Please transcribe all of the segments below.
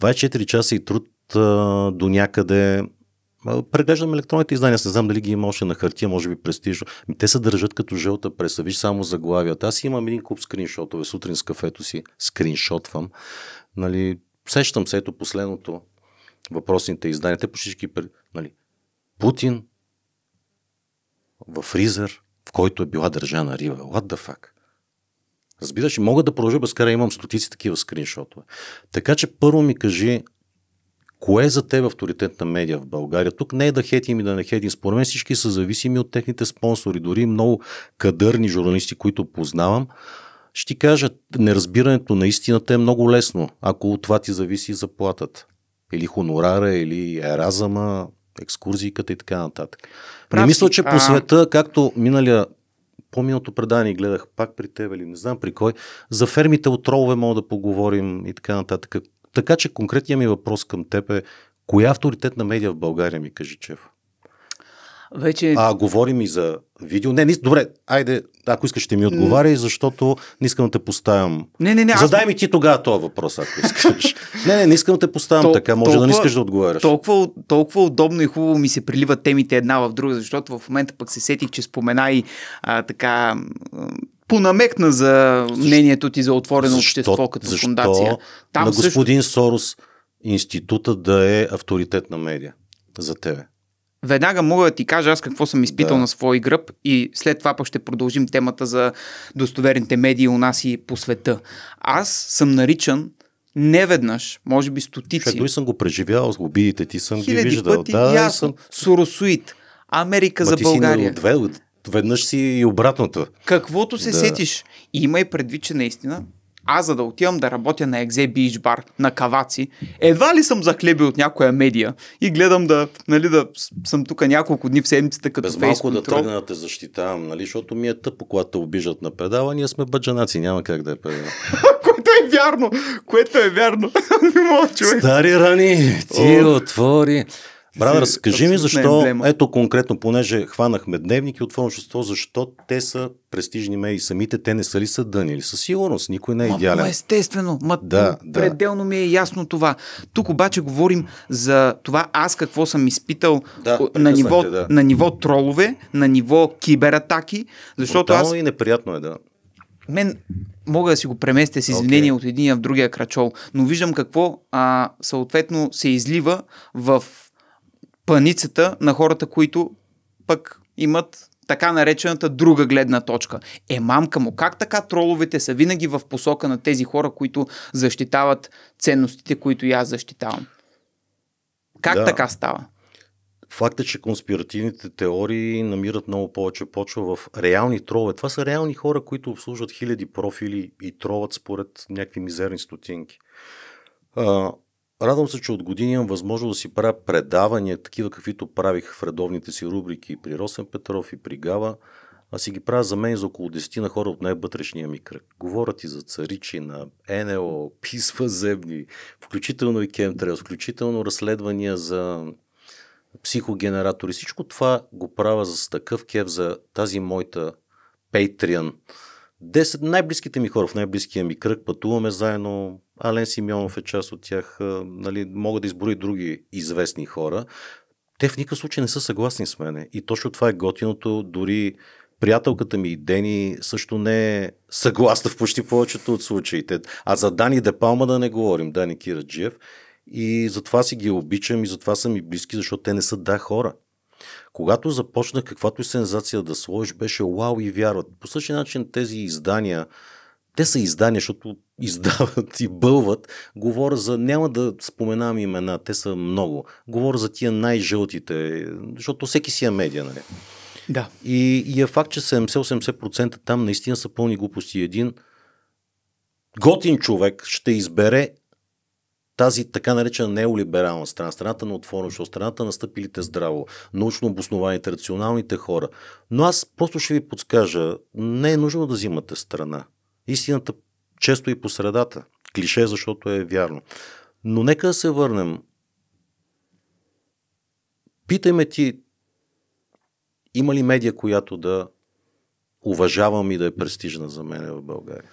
24 часа и труд а, до някъде. Преглеждам електронните издания, не знам дали ги има още на хартия, може би престижно. Те се държат като жълта преса, виж само заглавията. Аз имам един куп скриншотове, сутрин с кафето си скриншотвам. Нали, сещам се, ето последното въпросните издания, те почти всички, нали, Путин в Ризър, в който е била държана Рива. What the fuck? Разбираш, мога да продължа безкрайно, имам стотици такива скриншотове. Така че първо ми кажи, кое е за теб авторитетна медия в България? Тук не е да хетим и да не хетим. Според мен всички са зависими от техните спонсори. Дори много кадърни журналисти, които познавам, ще ти кажа, неразбирането на истината е много лесно, ако от това ти зависи заплатата. Или хонорара, или еразама, екскурзийката и така нататък. Прав, не мисля, че а... по света, както миналия по-миналото предание гледах пак при теб или не знам при кой. За фермите от ролове мога да поговорим и така нататък. Така че конкретният ми въпрос към теб е коя авторитетна медия в България ми, каже Чеф? Вече... А говорим и за видео. Не, не, добре, айде, ако искаш ще ми отговаряй, защото не искам да те поставям. Не, не, не. Задай аз... ми ти тогава този въпрос, ако искаш. не, не, не искам да те поставям Тол- така, може толкова, да не искаш да отговаряш. Толкова, толкова удобно и хубаво ми се приливат темите една в друга, защото в момента пък се сетих, че спомена и а, така понамекна за мнението ти за отворено защо, общество като защо фундация. Там на господин също... Сорос института да е авторитет на медиа за тебе? веднага мога да ти кажа аз какво съм изпитал да. на свой гръб и след това пък ще продължим темата за достоверните медии у нас и по света. Аз съм наричан неведнъж, може би стотици. Ще дори съм го преживял, с обидите ти съм ги виждал. Пъти, да, ясно, съм... Суросуит, Америка Ма за ти България. Си отвел, веднъж си и обратното. Каквото се да. сетиш. И имай предвид, че наистина аз за да отивам да работя на Екзе Бич Бар, на каваци, едва ли съм захлебил от някоя медия и гледам да, нали, да съм тук няколко дни в седмицата като Без малко да тръгна да те защитавам, нали, защото ми е тъпо, когато те обижат на предава, ние сме бъджанаци, няма как да я е предавам. което е вярно, което е вярно. Стари рани, ти О. отвори. Брадър, скажи ми е защо, емблема. ето конкретно, понеже хванахме дневник и отворено общество, защо те са престижни медии самите, те не са ли съдъни? Или със сигурност никой не е идеален. Ма, естествено, ма, да, да. пределно ми е ясно това. Тук обаче говорим за това аз какво съм изпитал да, на, ниво, да. на ниво тролове, на ниво кибератаки, защото Брутално аз... и неприятно е, да. Мен мога да си го преместя с извинение okay. от единия в другия крачол, но виждам какво а, съответно се излива в паницата на хората, които пък имат така наречената друга гледна точка. Е, мамка му, как така троловете са винаги в посока на тези хора, които защитават ценностите, които и аз защитавам? Как да. така става? Факт е, че конспиративните теории намират много повече почва в реални тролове. Това са реални хора, които обслужват хиляди профили и троват според някакви мизерни стотинки. А, Радвам се, че от години имам възможност да си правя предавания, такива каквито правих в редовните си рубрики при Росен Петров и при Гава, а си ги правя за мен и за около 10 на хора от най-вътрешния ми кръг. Говорят и за царичина, НЛО, писва земни, включително и кемтрел, включително разследвания за психогенератори. Всичко това го правя за такъв кеф за тази моята Patreon 10 най-близките ми хора в най-близкия ми кръг пътуваме заедно. Ален Симеонов е част от тях. Нали, мога да изброя други известни хора. Те в никакъв случай не са съгласни с мене. И точно това е готиното. Дори приятелката ми Дени също не е съгласна в почти повечето от случаите. А за Дани Депалма да не говорим, Дани Кираджиев. И затова си ги обичам и затова са ми близки, защото те не са да хора. Когато започнах каквато и сензация да сложиш, беше вау и вярват. По същия начин тези издания, те са издания, защото издават и бълват. Говоря за, няма да споменавам имена, те са много. Говоря за тия най-жълтите, защото всеки си е медия, нали? Да. И, и е факт, че 70-80% там наистина са пълни глупости. Един готин човек ще избере тази така наречена неолиберална страна, страната на отвореността, страната на стъпилите здраво, научно обоснованите, рационалните хора. Но аз просто ще ви подскажа, не е нужно да взимате страна. Истината често и по средата. Клише, защото е вярно. Но нека да се върнем. Питайме ти, има ли медия, която да уважавам и да е престижна за мен в България?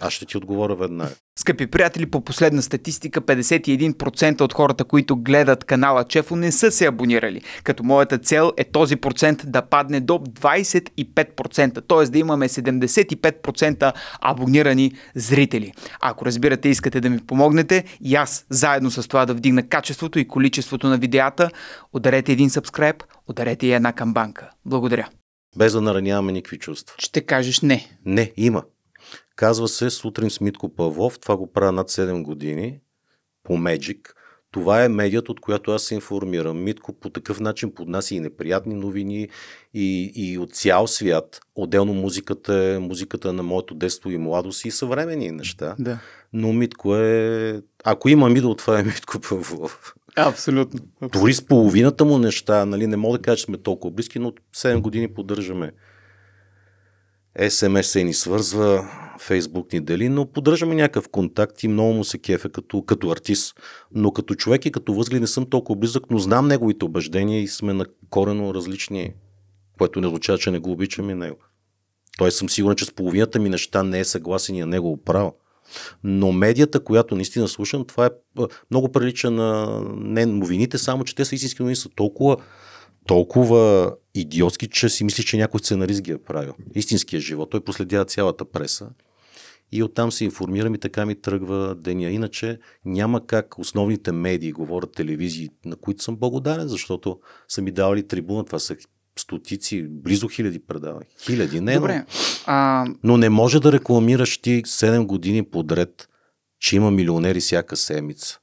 Аз ще ти отговоря веднага. Скъпи приятели, по последна статистика 51% от хората, които гледат канала Чефо не са се абонирали, като моята цел е този процент да падне до 25%, т.е. да имаме 75% абонирани зрители. Ако разбирате, искате да ми помогнете и аз заедно с това да вдигна качеството и количеството на видеята, ударете един сабскрайб, ударете и една камбанка. Благодаря. Без да нараняваме никакви чувства. Ще кажеш не. Не, има. Казва се Сутрин с Митко Павлов. Това го правя над 7 години по Меджик. Това е медията, от която аз се информирам. Митко по такъв начин поднася и неприятни новини и, и от цял свят. Отделно музиката е музиката на моето детство и младост и съвремени неща. Да. Но Митко е... Ако има Мидо, това е Митко Павлов. Абсолютно. Дори с половината му неща, нали, не мога да кажа, че сме толкова близки, но 7 години поддържаме СМС се ни свързва, Фейсбук ни дели, но поддържаме някакъв контакт и много му се кефе като, като артист. Но като човек и като възглед не съм толкова близък, но знам неговите убеждения и сме на корено различни, което не означава, че не го обичам и него. Той съм сигурен, че с половината ми неща не е съгласен и на негово право. Но медията, която наистина слушам, това е много прилича на не новините, само че те са истински новини, са толкова, толкова идиотски, че си мислиш, че някой сценарист ги е правил. Истинския живот. Той проследява цялата преса и оттам се информирам и така ми тръгва деня. Иначе няма как основните медии, говорят телевизии, на които съм благодарен, защото са ми давали трибуна. Това са стотици, близо хиляди предавания. Хиляди, не, Добре. Но, а... но не може да рекламираш ти 7 години подред, че има милионери всяка седмица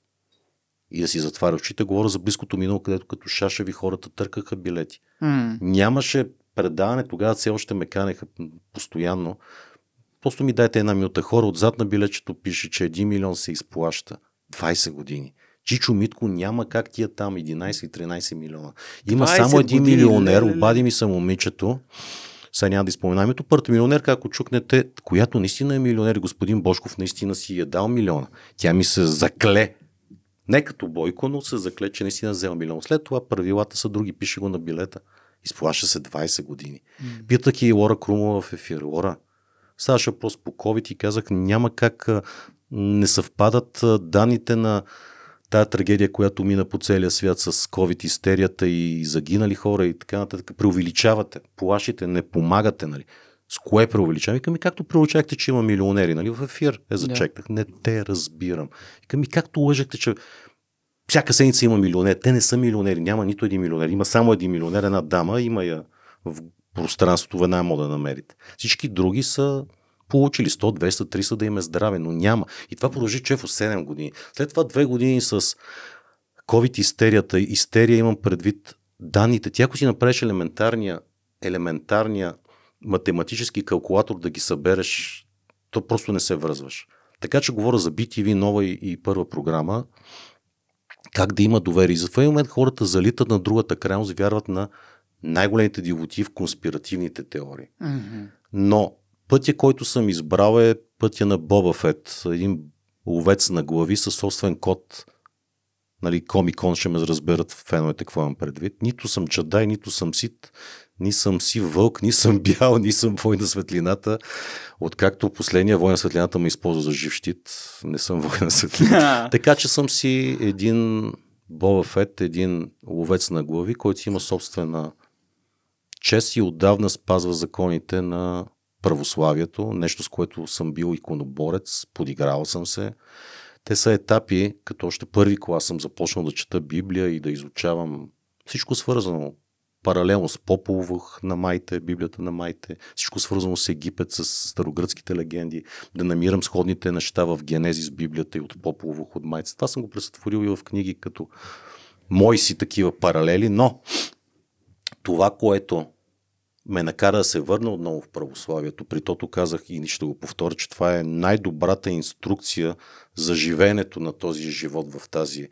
и да си затваря очите. Говоря за близкото минало, където като шашеви хората търкаха билети. Mm. Нямаше предаване, тогава все още ме канеха постоянно. Просто ми дайте една минута. Хора, отзад на билечето пише, че 1 милион се изплаща. 20 години. Чичо Митко няма как тия там 11-13 милиона. Има само един години, милионер, ли? обади ми се момичето. Сега няма да изпоменаме ето. Първата милионерка, ако чукнете, която наистина е милионер, господин Бошков наистина си е дал милиона. Тя ми се закле не като Бойко, но се закле, че наистина взел милион. След това правилата са други, пише го на билета. Изплаша се 20 години. Mm. Питах и Лора Крумова в ефир. Лора, ставаше въпрос по COVID и казах, няма как не съвпадат данните на тая трагедия, която мина по целия свят с COVID истерията и загинали хора и така нататък. Преувеличавате, плашите, не помагате. Нали? С кое преувеличавам? Викам ми, както преувеличахте, че има милионери, нали, в ефир е зачекнах. Да. Не те разбирам. Викам ми, както лъжахте, че всяка седмица има милионер. Те не са милионери, няма нито един милионер. Има само един милионер, една дама, има я в пространството, веднага мога да намерите. Всички други са получили 100, 200, 300 да им е здраве, но няма. И това продължи чефо е 7 години. След това 2 години с COVID истерията, истерия имам предвид данните. Тя, ако си направиш елементарния, елементарния математически калкулатор да ги събереш, то просто не се връзваш. Така че говоря за BTV, нова и, и първа програма, как да има доверие. И за и момент хората залитат на другата крайност, вярват на най-големите дивоти в конспиративните теории. Mm-hmm. Но пътя, който съм избрал е пътя на Боба Фет, един ловец на глави със собствен код. Нали, комикон ще ме разберат феновете какво имам предвид. Нито съм чадай, нито съм сит, ни съм си вълк, ни съм бял, ни съм война светлината. Откакто последния война светлината ме използва за жив щит, не съм война светлината. така че съм си един Боба Фет, един ловец на глави, който има собствена чест и отдавна спазва законите на православието, нещо с което съм бил иконоборец, подигравал съм се. Те са етапи, като още първи клас съм започнал да чета Библия и да изучавам всичко свързано паралелно с Поповох на Майте, Библията на Майте, всичко свързано с Египет, с старогръцките легенди, да намирам сходните неща в Генезис, Библията и от Поповох, от Майте. Това съм го пресътворил и в книги като мои си такива паралели, но това, което ме накара да се върна отново в православието. При тото казах и ще го повторя, че това е най-добрата инструкция за живеенето на този живот в тази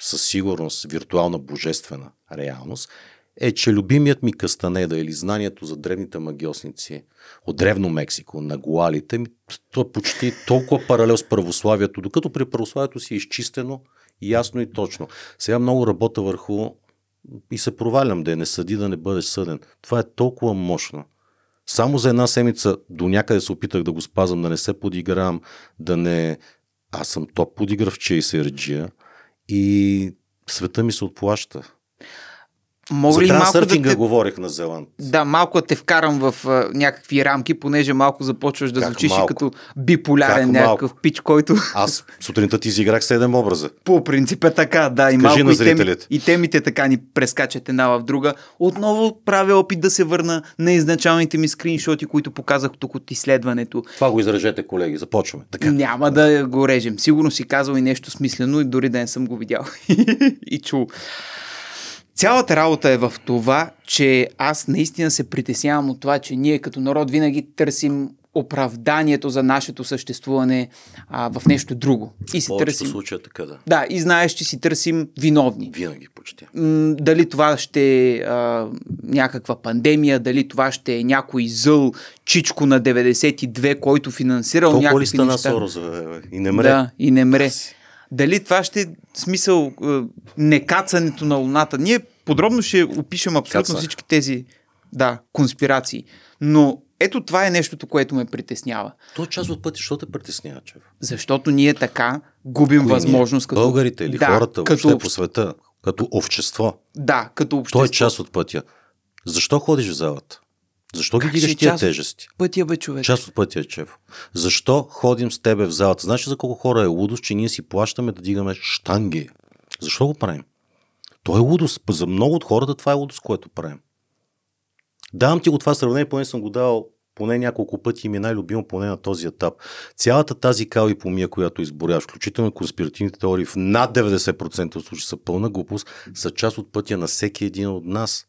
със сигурност виртуална божествена реалност е, че любимият ми Кастанеда или знанието за древните магиосници от Древно Мексико, на Гуалите, то е почти толкова паралел с православието, докато при православието си е изчистено ясно и точно. Сега много работа върху и се провалям да я не съди, да не бъдеш съден. Това е толкова мощно. Само за една седмица до някъде се опитах да го спазвам, да не се подигравам, да не... Аз съм топ подигравче и серджия и света ми се отплаща. Мога ли малко да те... говорих на Зеланд. Да, малко те вкарам в а, някакви рамки, понеже малко започваш да как звучиш малко? и като биполярен как някакъв малко? пич, който... Аз сутринта ти изиграх седем образа. По принцип е така, да. И Кажи малко и, теми, и темите така ни прескачат една в друга. Отново правя опит да се върна на изначалните ми скриншоти, които показах тук от изследването. Това го изрежете, колеги. Започваме. Така. Няма да. да го режем. Сигурно си казал и нещо смислено и дори ден съм го видял и чул. Цялата работа е в това, че аз наистина се притеснявам от това, че ние като народ винаги търсим оправданието за нашето съществуване а, в нещо друго. И си търсим. случая е така, да. Да, и знаеш, че си търсим виновни. Винаги почти. дали това ще е някаква пандемия, дали това ще е някой зъл чичко на 92, който финансирал някакви неща. на Сорос, и не мре. Да, и не мре. Аз... Дали това ще е смисъл е, некацането на Луната? Ние подробно ще опишем абсолютно Кацвах. всички тези да, конспирации. Но ето това е нещото, което ме притеснява. То е част от пъти, що те притеснява, че? Защото ние така губим Кои възможност. Като... Българите или да, хората като... въобще по света, като общество. Да, като е общество. То е част от пътя. Защо ходиш в залата? Защо как ги дигаш е тия тежести? Пътя бе, човек. Част от пътя, чеф. Защо ходим с тебе в залата? Знаеш за колко хора е лудост, че ние си плащаме да дигаме штанги? Защо го правим? То е лудост. За много от хората това е лудост, което правим. Давам ти го това сравнение, поне съм го дал поне няколко пъти и ми е най-любимо поне на този етап. Цялата тази кал и помия, която изборяваш, включително конспиративните теории в над 90% от случаи са пълна глупост, са част от пътя на всеки един от нас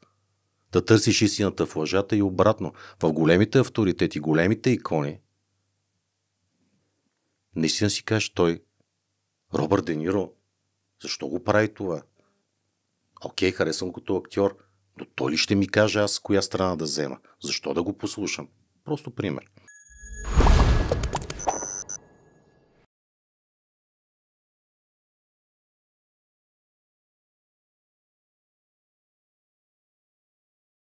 да търсиш истината в лъжата и обратно. В големите авторитети, големите икони, наистина си кажеш той, Робърт Де Ниро, защо го прави това? Окей, харесвам като актьор, но той ли ще ми каже аз коя страна да взема? Защо да го послушам? Просто пример.